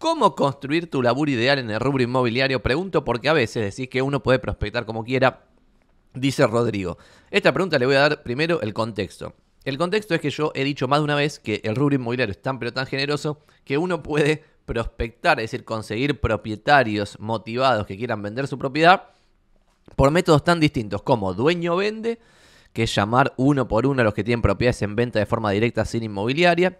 ¿Cómo construir tu laburo ideal en el rubro inmobiliario? Pregunto porque a veces decís que uno puede prospectar como quiera, dice Rodrigo. Esta pregunta le voy a dar primero el contexto. El contexto es que yo he dicho más de una vez que el rubro inmobiliario es tan pero tan generoso que uno puede prospectar, es decir, conseguir propietarios motivados que quieran vender su propiedad por métodos tan distintos como dueño vende, que es llamar uno por uno a los que tienen propiedades en venta de forma directa sin inmobiliaria,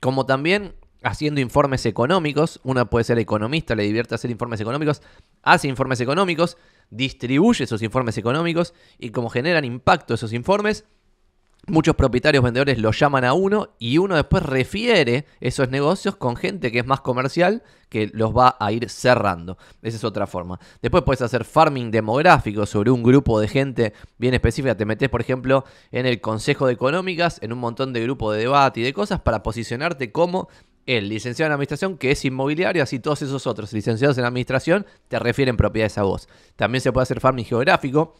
como también haciendo informes económicos. Uno puede ser economista, le divierte hacer informes económicos, hace informes económicos, distribuye esos informes económicos y como generan impacto esos informes, muchos propietarios vendedores lo llaman a uno y uno después refiere esos negocios con gente que es más comercial que los va a ir cerrando. Esa es otra forma. Después puedes hacer farming demográfico sobre un grupo de gente bien específica. Te metes, por ejemplo, en el Consejo de Económicas, en un montón de grupos de debate y de cosas para posicionarte como el licenciado en administración que es inmobiliario, así todos esos otros licenciados en administración te refieren propiedades a vos. También se puede hacer farming geográfico,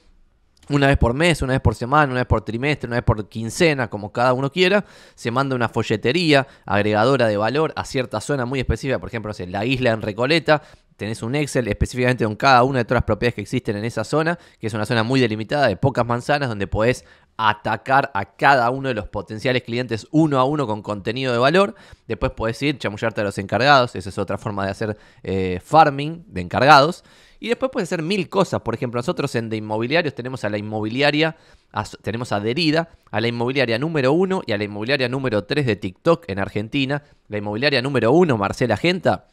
una vez por mes, una vez por semana, una vez por trimestre, una vez por quincena, como cada uno quiera, se manda una folletería agregadora de valor a cierta zona muy específica, por ejemplo, no la isla en Recoleta, tenés un Excel específicamente con cada una de todas las propiedades que existen en esa zona, que es una zona muy delimitada de pocas manzanas donde podés atacar a cada uno de los potenciales clientes uno a uno con contenido de valor. Después puedes ir chamullarte a los encargados, esa es otra forma de hacer eh, farming de encargados. Y después puedes hacer mil cosas. Por ejemplo, nosotros en de inmobiliarios tenemos a la inmobiliaria, tenemos adherida a la inmobiliaria número uno y a la inmobiliaria número tres de TikTok en Argentina. La inmobiliaria número uno, Marcela Genta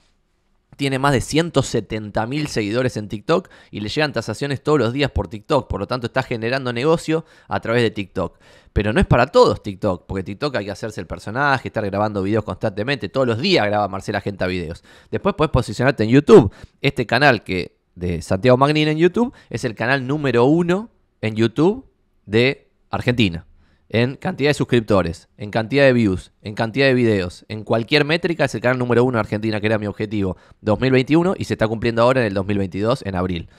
tiene más de 170.000 seguidores en TikTok y le llegan tasaciones todos los días por TikTok, por lo tanto está generando negocio a través de TikTok. Pero no es para todos TikTok, porque TikTok hay que hacerse el personaje, estar grabando videos constantemente, todos los días graba Marcela Genta videos. Después puedes posicionarte en YouTube. Este canal que de Santiago Magnin en YouTube es el canal número uno en YouTube de Argentina en cantidad de suscriptores, en cantidad de views, en cantidad de videos, en cualquier métrica es el canal número uno de Argentina, que era mi objetivo 2021 y se está cumpliendo ahora en el 2022, en abril.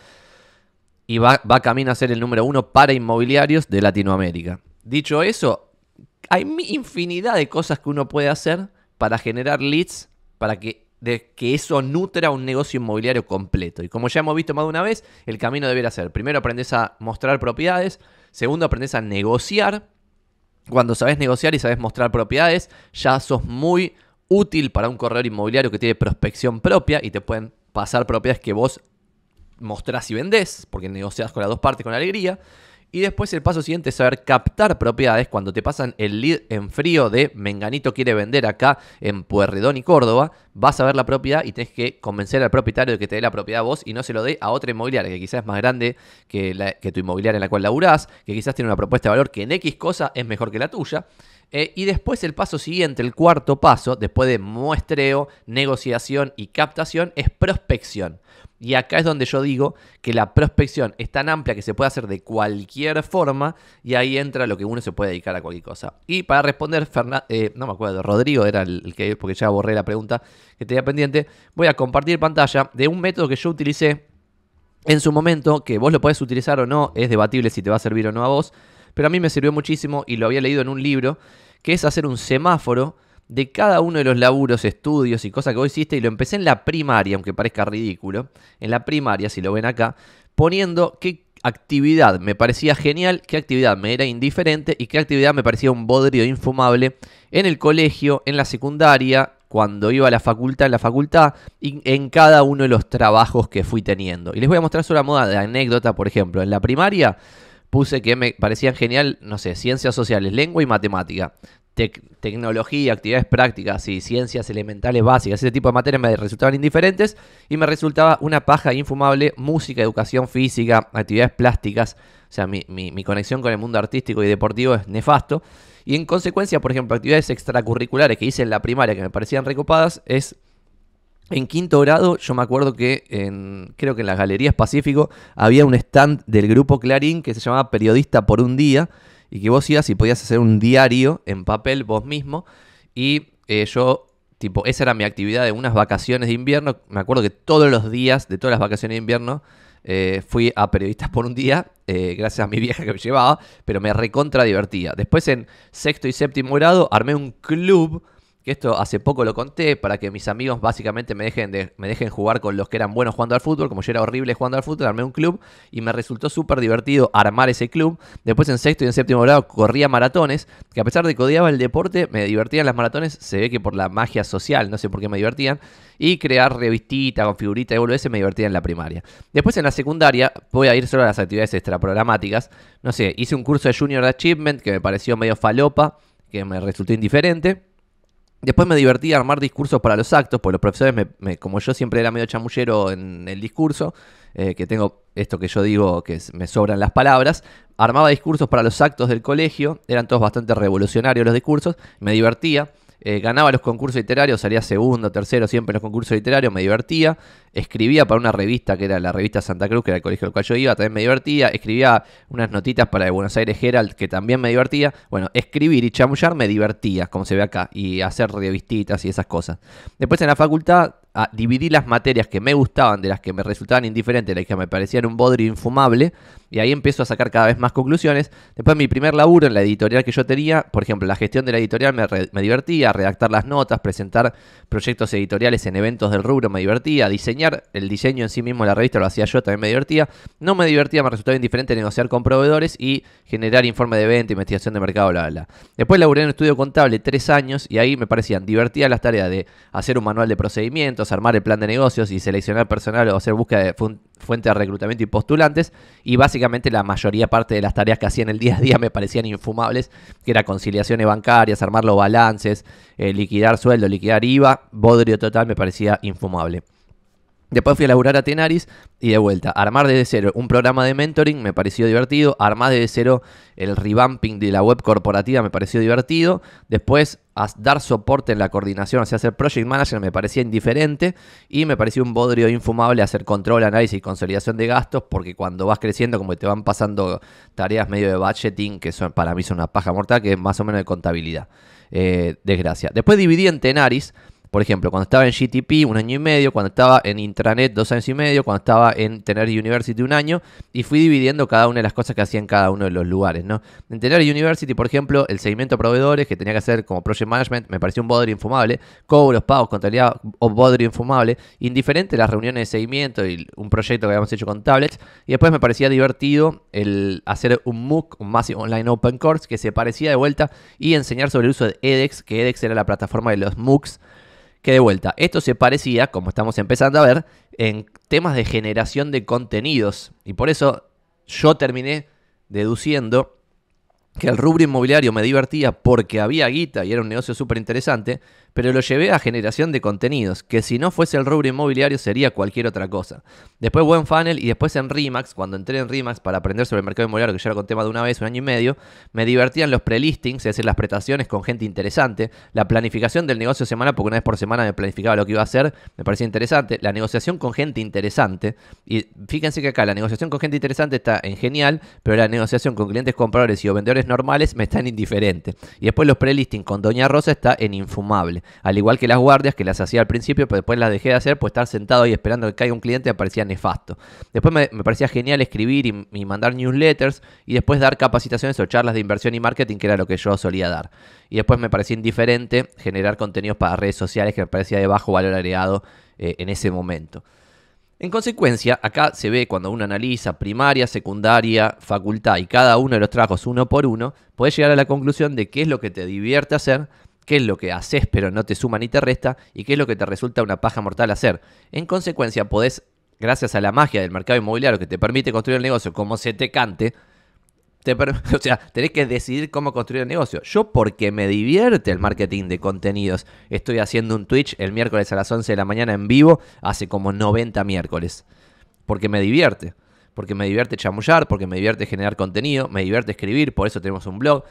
Y va, va camino a ser el número uno para inmobiliarios de Latinoamérica. Dicho eso, hay infinidad de cosas que uno puede hacer para generar leads, para que de que eso nutra un negocio inmobiliario completo. Y como ya hemos visto más de una vez, el camino debería ser, primero aprendes a mostrar propiedades, segundo aprendes a negociar, cuando sabes negociar y sabes mostrar propiedades, ya sos muy útil para un corredor inmobiliario que tiene prospección propia y te pueden pasar propiedades que vos mostrás y vendés, porque negociás con las dos partes con alegría. Y después el paso siguiente es saber captar propiedades cuando te pasan el lead en frío de Menganito quiere vender acá en Puerredón y Córdoba vas a ver la propiedad y tenés que convencer al propietario de que te dé la propiedad a vos y no se lo dé a otra inmobiliaria que quizás es más grande que, tu inmobiliaria en la cual laburás, que quizás tiene una propuesta de valor que en X cosa es mejor que la tuya. Eh, y después el paso siguiente, el cuarto paso, después de muestreo, negociación y captación, es prospección. Y acá es donde yo digo que la prospección es tan amplia que se puede hacer de cualquier forma y ahí entra lo que uno se puede dedicar a cualquier cosa. Y para responder, eh, no me acuerdo, Rodrigo era el, que, porque ya borré la pregunta, que tenía pendiente, voy a compartir pantalla de un método que yo utilicé en su momento, que vos lo podés utilizar o no, es debatible si te va a servir o no a vos, pero a mí me sirvió muchísimo y lo había leído en un libro, que es hacer un semáforo de cada uno de los laburos, estudios y cosas que vos hiciste, y lo empecé en la primaria, aunque parezca ridículo, en la primaria, si lo ven acá, poniendo qué actividad me parecía genial, qué actividad me era indiferente y qué actividad me parecía un bodrio infumable en el colegio, en la secundaria, cuando iba a la facultad, en la facultad, en cada uno de los trabajos que fui teniendo. Y les voy a mostrar una moda de anécdota, por ejemplo. En la primaria puse que me parecían genial, no sé, ciencias sociales, lengua y matemática. tecnología, actividades prácticas y ciencias elementales básicas, ese tipo de materias me resultaban indiferentes y me resultaba una paja infumable música, educación física, actividades plásticas, o sea, mi, mi conexión con el mundo artístico y deportivo es nefasto. Y en consecuencia, por ejemplo, actividades extracurriculares que hice en la primaria que me parecían recopadas es en quinto grado, yo me acuerdo que en, creo que en las galerías Pacífico había un stand del grupo Clarín que se llamaba Periodista por un día y que vos ibas y podías hacer un diario en papel vos mismo y eh, yo, tipo, esa era mi actividad de unas vacaciones de invierno. Me acuerdo que todos los días de todas las vacaciones de invierno eh, fui a periodistas por un día, eh, gracias a mi vieja que me llevaba, pero me recontra divertía. Después en sexto y séptimo grado armé un club que esto hace poco lo conté, para que mis amigos básicamente me dejen, de, me dejen jugar con los que eran buenos jugando al fútbol, como yo era horrible jugando al fútbol, armé un club y me resultó súper divertido armar ese club. Después en sexto y en séptimo grado corría maratones, que a pesar de que odiaba el deporte, me divertían las maratones, se ve que por la magia social, no sé por qué me divertían, y crear revistita con figurita de ese me divertía en la primaria. Después en la secundaria voy a ir solo a las actividades extraprogramáticas, no sé, hice un curso de Junior Achievement que me pareció medio falopa, que me resultó indiferente. Después me divertía a armar discursos para los actos, porque los profesores, como yo siempre era medio chamullero en el discurso, eh, que tengo esto que yo digo que me sobran las palabras, armaba discursos para los actos del colegio, eran todos bastante revolucionarios los discursos, me divertía. Eh, ganaba los concursos literarios, salía segundo, tercero, siempre en los concursos literarios, me divertía. Escribía para una revista que era la revista Santa Cruz, que era el colegio al cual yo iba, también me divertía. Escribía unas notitas para el Buenos Aires Herald, que también me divertía. Bueno, escribir y chamullar me divertía, como se ve acá, y hacer revistitas y esas cosas. Después en la facultad a, ah, dividí las materias que me gustaban de las que me resultaban indiferentes, de las que me parecían un bodrio infumable, y ahí empiezo a sacar cada vez más conclusiones. Después mi primer laburo en la editorial que yo tenía, por ejemplo, la gestión de la editorial me, divertía, redactar las notas, presentar proyectos editoriales en eventos del rubro me divertía, diseñar el diseño en sí mismo la revista lo hacía yo, también me divertía. No me divertía, me resultaba indiferente negociar con proveedores y generar informe de venta, investigación de mercado, bla, bla. Después laburé en un estudio contable tres años y ahí me parecían divertidas las tareas de hacer un manual de procedimientos, armar el plan de negocios y seleccionar personal o hacer búsqueda de fuente de reclutamiento y postulantes. Y básicamente la mayoría parte de las tareas que hacía en el día a día me parecían infumables, que era conciliaciones bancarias, armar los balances, eh, liquidar sueldo, liquidar IVA, bodrio total me parecía infumable. Después fui a laburar a Tenaris y de vuelta, armar desde cero un programa de mentoring me pareció divertido, armar desde cero el revamping de la web corporativa me pareció divertido, después dar soporte en la coordinación, o sea, hacer project manager me parecía indiferente y me pareció un bodrio infumable hacer control, análisis y consolidación de gastos porque cuando vas creciendo como te van pasando tareas medio de budgeting que son, para mí son una paja mortal que es más o menos de contabilidad. Eh, desgracia. Después dividí en Tenaris por ejemplo, cuando estaba en GTP un año y medio, cuando estaba en Intranet dos años y medio, cuando estaba en Tener University un año, y fui dividiendo cada una de las cosas que hacía en cada uno de los lugares, ¿no? En Tener University, por ejemplo, el seguimiento a proveedores que tenía que hacer como Project Management me pareció un bodrio infumable, cobros, pagos, contabilidad, o bodrio infumable, indiferente las reuniones de seguimiento y un proyecto que habíamos hecho con tablets, y después me parecía divertido el hacer un MOOC, un Massive Online Open Course, que se parecía de vuelta, y enseñar sobre el uso de edX, e que edX e era la plataforma de los MOOCs, que de vuelta, esto se parecía, como estamos empezando a ver, en temas de generación de contenidos. Y por eso yo terminé deduciendo que el rubro inmobiliario me divertía porque había guita y era un negocio súper interesante, pero lo llevé a generación de contenidos, que si no fuese el rubro inmobiliario sería cualquier otra cosa. Después buen funnel y después en Remax, cuando entré en Remax para aprender sobre el mercado inmobiliario, que ya lo conté más de una vez, un año y medio, me divertían los pre-listings, es decir, las prestaciones con gente interesante, la planificación del negocio semana, porque una vez por semana me planificaba lo que iba a hacer, me parecía interesante, la negociación con gente interesante, y fíjense que acá la negociación con gente interesante está en genial, pero la negociación con clientes compradores y o vendedores normales me está en indiferente. Y después los pre-listings con Doña Rosa está en infumable. Al igual que las guardias que las hacía al principio, pero después las dejé de hacer, pues estar sentado ahí esperando que caiga un cliente me parecía nefasto. Después me, parecía genial escribir y, mandar newsletters y después dar capacitaciones o charlas de inversión y marketing, que era lo que yo solía dar. Y después me parecía indiferente generar contenidos para redes sociales que me parecía de bajo valor agregado eh, en ese momento. En consecuencia, acá se ve cuando uno analiza primaria, secundaria, facultad y cada uno de los trabajos uno por uno, puedes llegar a la conclusión de qué es lo que te divierte hacer qué es lo que haces pero no te suma ni te resta y qué es lo que te resulta una paja mortal hacer. En consecuencia, podés, gracias a la magia del mercado inmobiliario que te permite construir el negocio como se te cante, o sea, tenés que decidir cómo construir el negocio. Yo porque me divierte el marketing de contenidos, estoy haciendo un Twitch el miércoles a las 11 de la mañana en vivo, hace como 90 miércoles, porque me divierte porque me divierte chamullar, porque me divierte generar contenido, me divierte escribir, por eso tenemos un blog.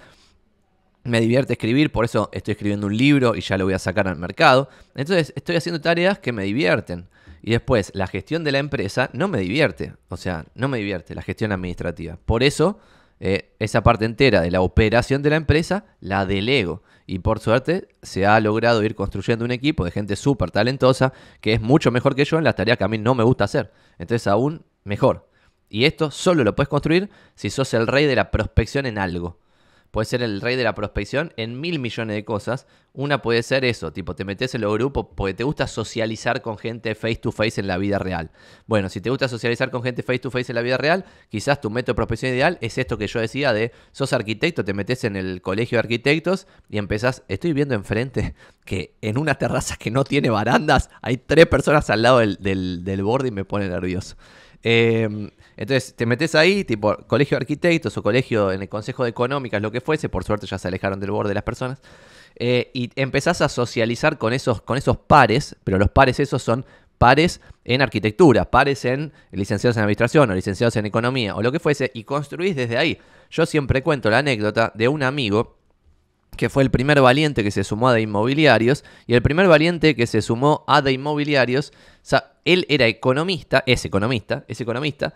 Me divierte escribir, por eso estoy escribiendo un libro y ya lo voy a sacar al mercado. Entonces estoy haciendo tareas que me divierten. Y después, la gestión de la empresa no me divierte. O sea, no me divierte la gestión administrativa. Por eso, eh, esa parte entera de la operación de la empresa la delego. Y por suerte, se ha logrado ir construyendo un equipo de gente súper talentosa que es mucho mejor que yo en las tareas que a mí no me gusta hacer. Entonces, aún mejor. Y esto solo lo puedes construir si sos el rey de la prospección en algo puede ser el rey de la prospección en mil millones de cosas. Una puede ser eso, tipo, te metes en los grupos porque te gusta socializar con gente face to face en la vida real. Bueno, si te gusta socializar con gente face to face en la vida real, quizás tu método de prospección ideal es esto que yo decía de sos arquitecto, te metes en el colegio de arquitectos y empezás, estoy viendo enfrente que en una terraza que no tiene barandas hay tres personas al lado del, del borde y me pone nervioso. Em, entonces te metes ahí, tipo colegio de arquitectos o colegio en el consejo de económicas, lo que fuese, por suerte ya se alejaron del borde de las personas, eh, y empezás a socializar con esos, con esos pares, pero los pares esos son pares en arquitectura, pares en licenciados en administración o licenciados en economía o lo que fuese, y construís desde ahí. Yo siempre cuento la anécdota de un amigo que fue el primer valiente que se sumó a De Inmobiliarios, y el primer valiente que se sumó a De Inmobiliarios, sea, él era economista, es economista, es economista,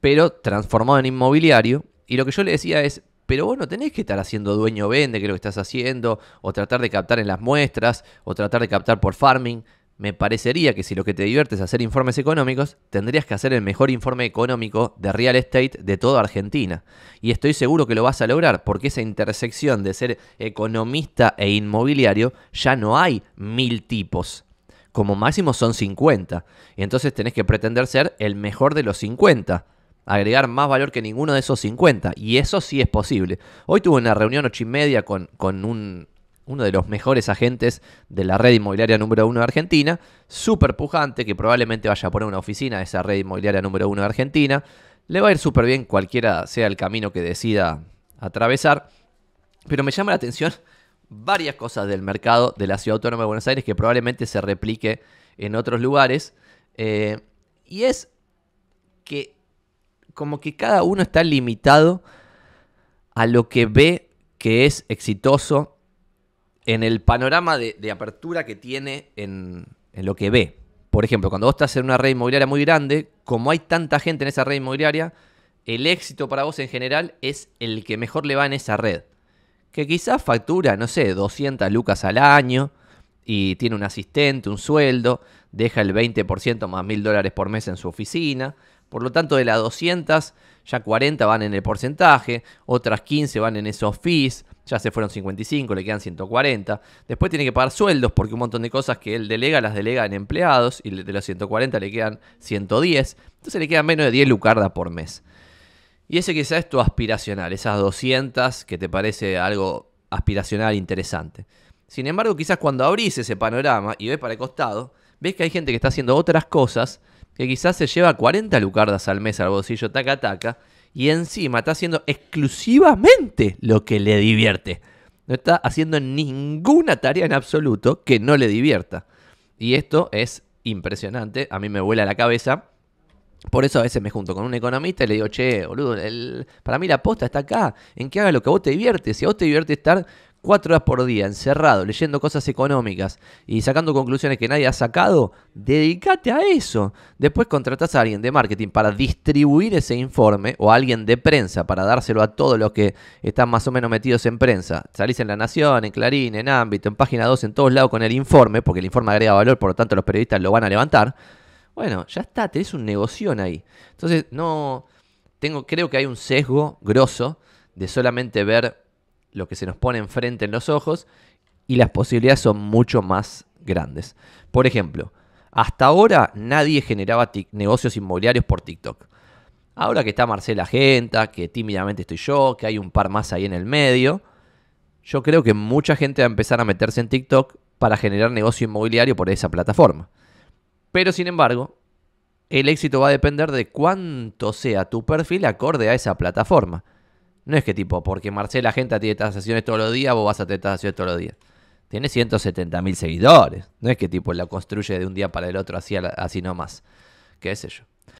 pero transformado en inmobiliario, y lo que yo le decía es, pero vos no tenés que estar haciendo dueño vende, que es lo que estás haciendo, o tratar de captar en las muestras, o tratar de captar por farming, me parecería que si lo que te divierte es hacer informes económicos, tendrías que hacer el mejor informe económico de real estate de toda Argentina. Y estoy seguro que lo vas a lograr, porque esa intersección de ser economista e inmobiliario ya no hay mil tipos como máximo son 50. Y entonces tenés que pretender ser el mejor de los 50. Agregar más valor que ninguno de esos 50. Y eso sí es posible. Hoy tuve una reunión ocho y media con, con un uno de los mejores agentes de la red inmobiliaria número uno de Argentina, súper pujante, que probablemente vaya a poner una oficina de esa red inmobiliaria número uno de Argentina. Le va a ir súper bien cualquiera sea el camino que decida atravesar. Pero me llama la atención varias cosas del mercado de la Ciudad Autónoma de Buenos Aires que probablemente se replique en otros lugares. Eh, y es que como que cada uno está limitado a lo que ve que es exitoso en el panorama de, apertura que tiene en, en, lo que ve. Por ejemplo, cuando vos estás en una red inmobiliaria muy grande, como hay tanta gente en esa red inmobiliaria, el éxito para vos en general es el que mejor le va en esa red. Que quizás factura, no sé, 200 lucas al año y tiene un asistente, un sueldo, deja el 20% más mil dólares por mes en su oficina. Por lo tanto, de las 200, ya 40 van en el porcentaje, otras 15 van en esos fees, ya se fueron 55, le quedan 140. Después tiene que pagar sueldos porque un montón de cosas que él delega las delega en empleados y de los 140 le quedan 110, entonces le quedan menos de 10 lucardas por mes. Y ese quizás es tu aspiracional, esas 200 que te parece algo aspiracional interesante. Sin embargo, quizás cuando abrís ese panorama y ves para el costado, ves que hay gente que está haciendo otras cosas que quizás se lleva 40 lucardas al mes al bolsillo taca taca y encima está haciendo exclusivamente lo que le divierte. No está haciendo ninguna tarea en absoluto que no le divierta. Y esto es impresionante, a mí me vuela la cabeza. Por eso a veces me junto con un economista y le digo, che, boludo, para mí la posta está acá, en que haga lo que a vos te divierte. Si a vos te divierte estar cuatro horas por día, encerrado, leyendo cosas económicas y sacando conclusiones que nadie ha sacado, dedícate a eso. Después contratas a alguien de marketing para distribuir ese informe o a alguien de prensa para dárselo a todos los que están más o menos metidos en prensa. Salís en La Nación, en Clarín, en Ámbito, en Página 2, en todos lados con el informe, porque el informe agrega valor, por lo tanto los periodistas lo van a levantar. Bueno, ya está, tenés un negocio ahí. Entonces, no... Tengo, creo que hay un sesgo grosso de solamente ver lo que se nos pone enfrente en los ojos y las posibilidades son mucho más grandes. Por ejemplo, hasta ahora nadie generaba negocios inmobiliarios por TikTok. Ahora que está Marcela Genta, que tímidamente estoy yo, que hay un par más ahí en el medio, yo creo que mucha gente va a empezar a meterse en TikTok para generar negocio inmobiliario por esa plataforma. Pero sin embargo, el éxito va a depender de cuánto sea tu perfil acorde a esa plataforma. No es que tipo, porque Marcela Genta tiene transacciones sesiones todos los días, vos vas a tener transacciones todos los días. Tiene 170 mil seguidores. No es que tipo la construye de un día para el otro así, así nomás. Qué sé yo.